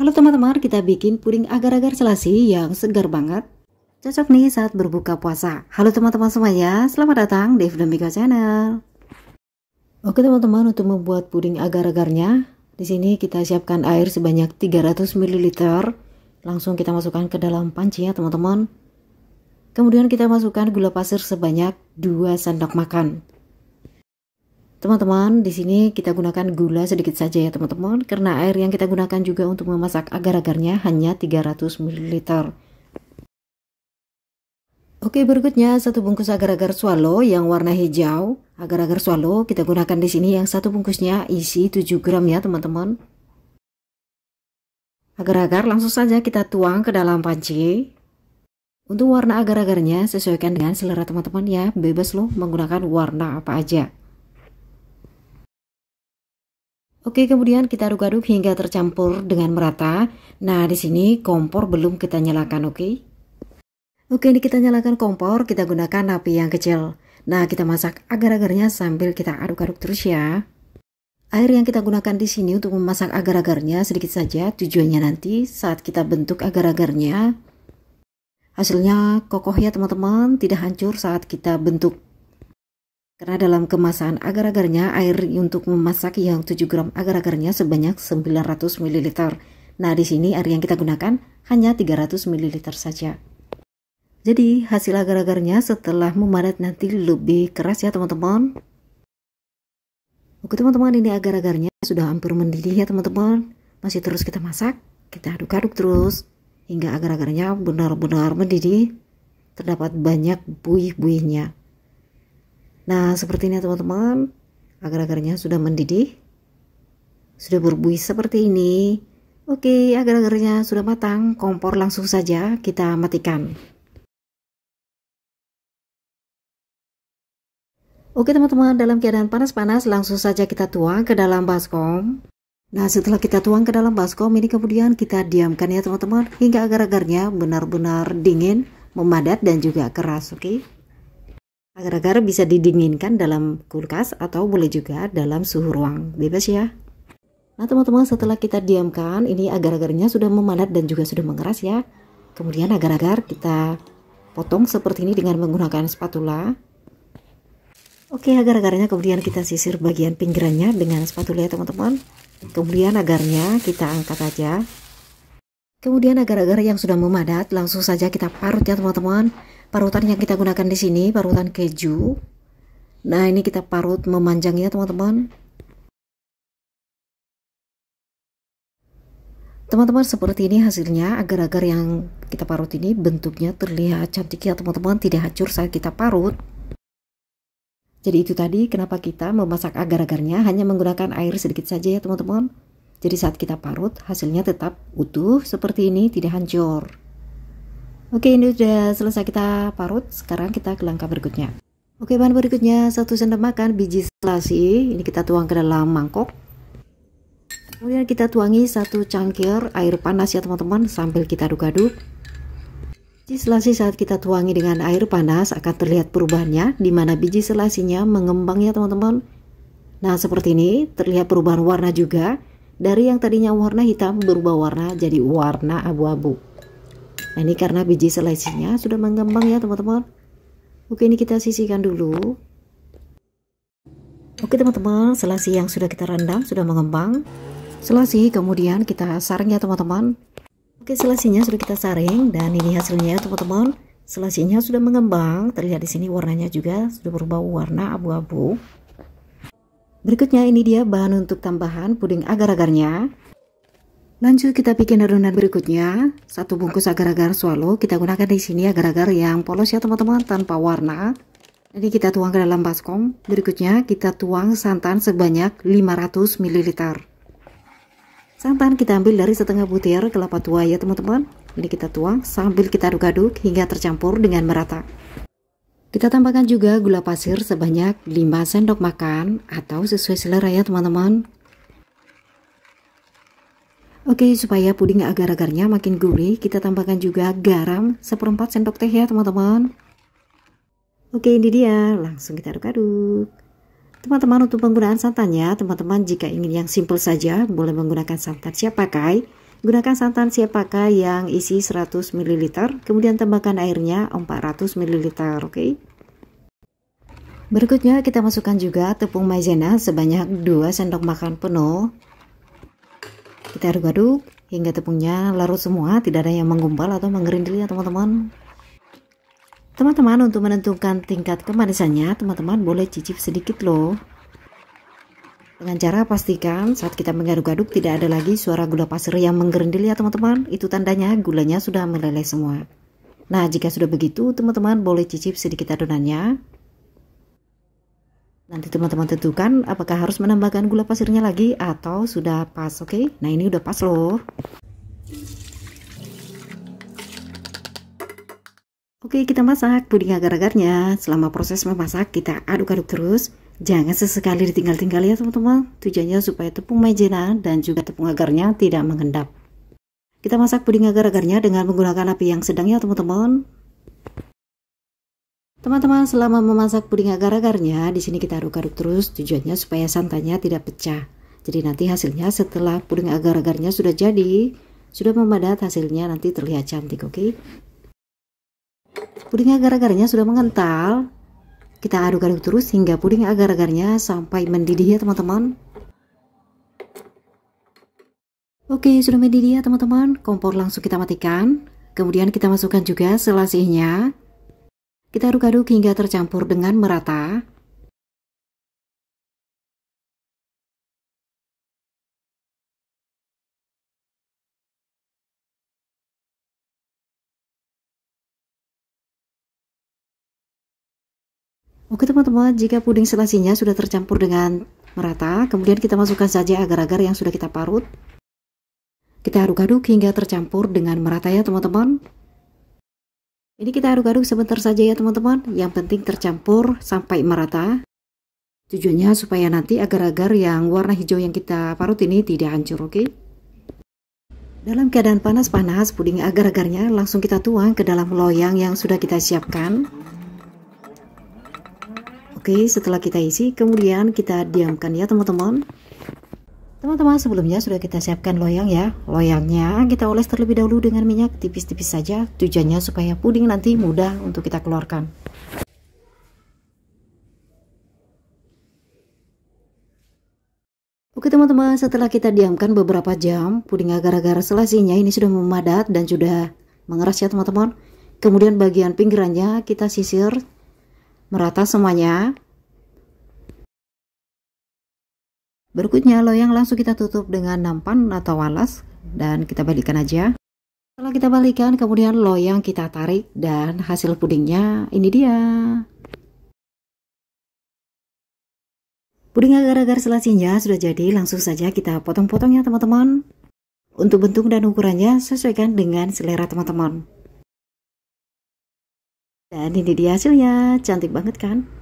Halo teman-teman, kita bikin puding agar-agar selasi yang segar banget. Cocok nih saat berbuka puasa. Halo teman-teman semuanya, selamat datang di Fdemika Channel. Oke teman-teman, untuk membuat puding agar-agarnya, di sini kita siapkan air sebanyak 300 ml. Langsung kita masukkan ke dalam panci ya teman-teman. Kemudian kita masukkan gula pasir sebanyak 2 sendok makan. Teman-teman, di sini kita gunakan gula sedikit saja ya teman-teman, karena air yang kita gunakan juga untuk memasak agar-agarnya hanya 300 ml. Oke, berikutnya satu bungkus agar-agar swallow yang warna hijau. Agar-agar swallow kita gunakan di sini yang satu bungkusnya isi 7 gram ya teman-teman. Agar-agar langsung saja kita tuang ke dalam panci. Untuk warna agar-agarnya sesuaikan dengan selera teman-teman ya, bebas loh menggunakan warna apa aja. Oke, kemudian kita aduk-aduk hingga tercampur dengan merata. Nah, di sini kompor belum kita nyalakan, oke? Oke, ini kita nyalakan kompor, kita gunakan api yang kecil. Nah, kita masak agar-agarnya sambil kita aduk-aduk terus ya. Air yang kita gunakan di sini untuk memasak agar-agarnya sedikit saja, tujuannya nanti saat kita bentuk agar-agarnya. Hasilnya kokoh ya teman-teman, tidak hancur saat kita bentuk. Karena dalam kemasan agar-agarnya air untuk memasak yang 7 gram agar-agarnya sebanyak 900 ml. Nah, di sini air yang kita gunakan hanya 300 ml saja. Jadi, hasil agar-agarnya setelah memadat nanti lebih keras ya, teman-teman. Oke, teman-teman, ini agar-agarnya sudah hampir mendidih ya, teman-teman. Masih terus kita masak, kita aduk-aduk terus hingga agar-agarnya benar-benar mendidih. Terdapat banyak buih-buihnya. Nah, seperti ini teman-teman, agar-agarnya sudah mendidih. Sudah berbuih seperti ini. Oke, agar-agarnya sudah matang, kompor langsung saja kita matikan. Oke teman-teman, dalam keadaan panas-panas langsung saja kita tuang ke dalam baskom. Nah setelah kita tuang ke dalam baskom ini kemudian kita diamkan ya teman-teman hingga agar-agarnya benar-benar dingin, memadat dan juga keras oke. Okay? Agar-agar bisa didinginkan dalam kulkas atau boleh juga dalam suhu ruang. Bebas ya. Nah teman-teman setelah kita diamkan ini agar-agarnya sudah memanat dan juga sudah mengeras ya. Kemudian agar-agar kita potong seperti ini dengan menggunakan spatula. Oke agar-agarnya kemudian kita sisir bagian pinggirannya dengan spatula ya teman-teman. Kemudian agarnya kita angkat aja. Kemudian agar-agar yang sudah memadat langsung saja kita parut ya teman-teman parutan yang kita gunakan di sini parutan keju nah ini kita parut memanjangnya teman-teman teman-teman seperti ini hasilnya agar-agar yang kita parut ini bentuknya terlihat cantik ya teman-teman tidak hancur saat kita parut jadi itu tadi kenapa kita memasak agar-agarnya hanya menggunakan air sedikit saja ya teman-teman. Jadi saat kita parut hasilnya tetap utuh seperti ini tidak hancur. Oke ini sudah selesai kita parut sekarang kita ke langkah berikutnya Oke bahan berikutnya satu sendok makan biji selasi ini kita tuang ke dalam mangkok kemudian kita tuangi satu cangkir air panas ya teman-teman sambil kita aduk-aduk Biji selasi saat kita tuangi dengan air panas akan terlihat perubahannya di mana biji selasinya mengembang ya teman-teman. Nah seperti ini terlihat perubahan warna juga dari yang tadinya warna hitam berubah warna jadi warna abu-abu. Nah ini karena biji selesinya sudah mengembang ya teman-teman. Oke ini kita sisihkan dulu. Oke teman-teman selasi yang sudah kita rendam sudah mengembang. Selasi kemudian kita saring ya teman-teman. Oke selasinya sudah kita saring dan ini hasilnya ya, teman-teman. Selasinya sudah mengembang terlihat di sini warnanya juga sudah berubah warna abu-abu. Berikutnya ini dia bahan untuk tambahan puding agar-agarnya. Lanjut kita bikin adonan berikutnya. Satu bungkus agar-agar swallow kita gunakan di sini agar-agar yang polos ya teman-teman tanpa warna. Jadi kita tuang ke dalam baskom. Berikutnya kita tuang santan sebanyak 500 ml. Santan kita ambil dari setengah butir kelapa tua ya teman-teman. ini kita tuang sambil kita aduk-aduk hingga tercampur dengan merata. Kita tambahkan juga gula pasir sebanyak 5 sendok makan atau sesuai selera ya teman-teman. Oke, supaya puding agar-agarnya makin gurih, kita tambahkan juga garam seperempat sendok teh ya teman-teman. Oke, ini dia. Langsung kita aduk-aduk. Teman-teman, untuk penggunaan santannya, teman-teman jika ingin yang simple saja, boleh menggunakan santan siap pakai. Gunakan santan siap pakai yang isi 100 ml, kemudian tambahkan airnya 400 ml, oke? Okay? Berikutnya kita masukkan juga tepung maizena sebanyak 2 sendok makan penuh. Kita aduk-aduk hingga tepungnya larut semua, tidak ada yang menggumpal atau menggerindil ya teman-teman. Teman-teman untuk menentukan tingkat kemanisannya, teman-teman boleh cicip sedikit loh. Dengan cara pastikan saat kita mengaduk-aduk tidak ada lagi suara gula pasir yang menggerindil ya teman-teman. Itu tandanya gulanya sudah meleleh semua. Nah jika sudah begitu teman-teman boleh cicip sedikit adonannya Nanti teman-teman tentukan apakah harus menambahkan gula pasirnya lagi atau sudah pas, oke? Okay? Nah, ini udah pas loh. Oke, kita masak puding agar-agarnya. Selama proses memasak, kita aduk-aduk terus. Jangan sesekali ditinggal-tinggal ya, teman-teman. Tujuannya supaya tepung maizena dan juga tepung agarnya tidak mengendap. Kita masak puding agar-agarnya dengan menggunakan api yang sedang ya, teman-teman. Teman-teman, selama memasak puding agar-agarnya, di sini kita aduk-aduk terus tujuannya supaya santannya tidak pecah. Jadi nanti hasilnya setelah puding agar-agarnya sudah jadi, sudah memadat hasilnya nanti terlihat cantik, oke? Okay? Puding agar-agarnya sudah mengental. Kita aduk-aduk terus hingga puding agar-agarnya sampai mendidih ya, teman-teman. Oke, sudah mendidih ya, teman-teman. Kompor langsung kita matikan. Kemudian kita masukkan juga selasihnya kita aduk-aduk hingga tercampur dengan merata. Oke teman-teman, jika puding selasinya sudah tercampur dengan merata, kemudian kita masukkan saja agar-agar yang sudah kita parut. Kita aduk-aduk hingga tercampur dengan merata ya teman-teman. Ini kita aduk-aduk sebentar saja ya teman-teman. Yang penting tercampur sampai merata. Tujuannya supaya nanti agar-agar yang warna hijau yang kita parut ini tidak hancur, oke? Okay? Dalam keadaan panas-panas, puding agar-agarnya langsung kita tuang ke dalam loyang yang sudah kita siapkan. Oke, setelah kita isi, kemudian kita diamkan ya teman-teman. Teman-teman sebelumnya sudah kita siapkan loyang ya Loyangnya kita oles terlebih dahulu dengan minyak tipis-tipis saja Tujuannya supaya puding nanti mudah untuk kita keluarkan Oke teman-teman setelah kita diamkan beberapa jam Puding agar-agar selasinya ini sudah memadat dan sudah mengeras ya teman-teman Kemudian bagian pinggirannya kita sisir merata semuanya Berikutnya loyang langsung kita tutup dengan nampan atau walas dan kita balikan aja. Setelah kita balikan, kemudian loyang kita tarik dan hasil pudingnya ini dia. Puding agar-agar selasinya sudah jadi, langsung saja kita potong-potong ya teman-teman. Untuk bentuk dan ukurannya sesuaikan dengan selera teman-teman. Dan ini dia hasilnya, cantik banget kan?